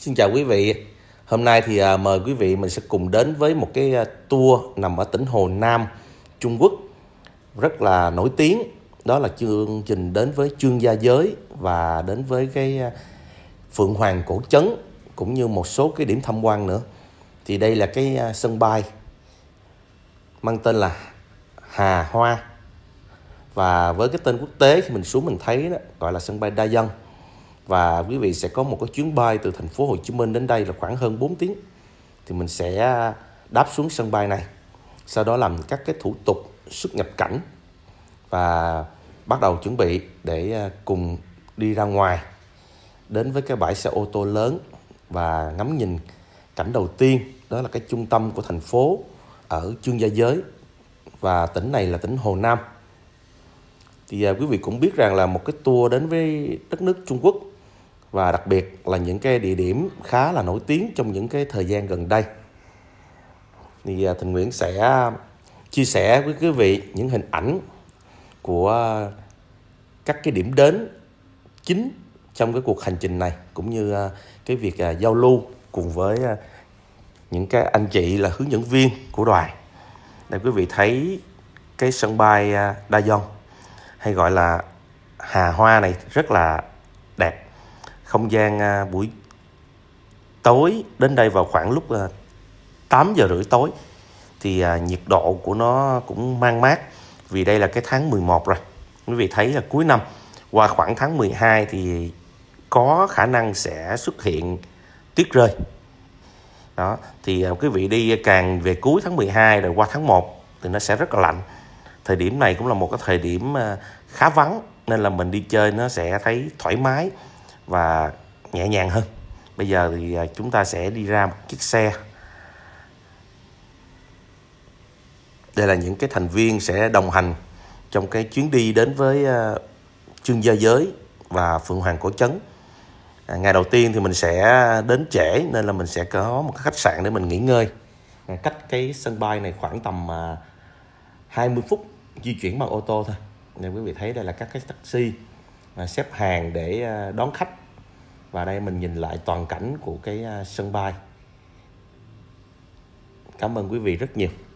Xin chào quý vị. Hôm nay thì à, mời quý vị mình sẽ cùng đến với một cái à, tour nằm ở tỉnh Hồ Nam, Trung Quốc rất là nổi tiếng. Đó là chương trình đến với chương gia giới và đến với cái à, Phượng Hoàng cổ trấn cũng như một số cái điểm tham quan nữa. Thì đây là cái sân bay mang tên là Hà Hoa và với cái tên quốc tế thì mình xuống mình thấy đó gọi là sân bay đa dân và quý vị sẽ có một cái chuyến bay từ thành phố Hồ Chí Minh đến đây là khoảng hơn 4 tiếng thì mình sẽ à, đáp xuống sân bay này sau đó làm các cái thủ tục xuất nhập cảnh và bắt đầu chuẩn bị để à, cùng đi ra ngoài đến với cái bãi xe ô tô lớn và ngắm nhìn cảnh đầu tiên đó là cái trung tâm của thành phố ở chương gia giới và tỉnh này là tỉnh Hồ Nam thì à, quý vị cũng biết rằng là một cái tour đến với đất nước Trung Quốc và đặc biệt là những cái địa điểm khá là nổi tiếng trong những cái thời gian gần đây thì à, thịnh Nguyễn sẽ chia sẻ với quý vị những hình ảnh của các cái điểm đến chính trong cái cuộc hành trình này cũng như à, cái việc à, giao lưu cùng với những cái anh chị là hướng dẫn viên của đoàn để quý vị thấy cái sân bay Daejeon hay gọi là Hà Hoa này rất là không gian à, buổi tối đến đây vào khoảng lúc 8 à, giờ rưỡi tối thì à, nhiệt độ của nó cũng mang mát vì đây là cái tháng 11 rồi quý vị thấy là cuối năm qua khoảng tháng 12 thì có khả năng sẽ xuất hiện tuyết rơi đó thì quý vị đi càng về cuối tháng 12 rồi qua tháng 1 thì nó sẽ rất là lạnh thời điểm này cũng là một cái thời điểm khá vắng nên là mình đi chơi nó sẽ thấy thoải mái và nhẹ nhàng hơn bây giờ thì à, chúng ta sẽ đi ra một chiếc xe đây là những cái thành viên sẽ đồng hành trong cái chuyến đi đến với chương à, gia giới và phượng hoàng cổ chấn à, ngày đầu tiên thì mình sẽ đến trễ nên là mình sẽ có một khách sạn để mình nghỉ ngơi cách cái sân bay này khoảng tầm à, 20 phút di chuyển bằng ô tô thôi nên quý vị thấy đây là các cái taxi À, xếp hàng để à, đón khách và đây mình nhìn lại toàn cảnh của cái à, sân bay cảm ơn quý vị rất nhiều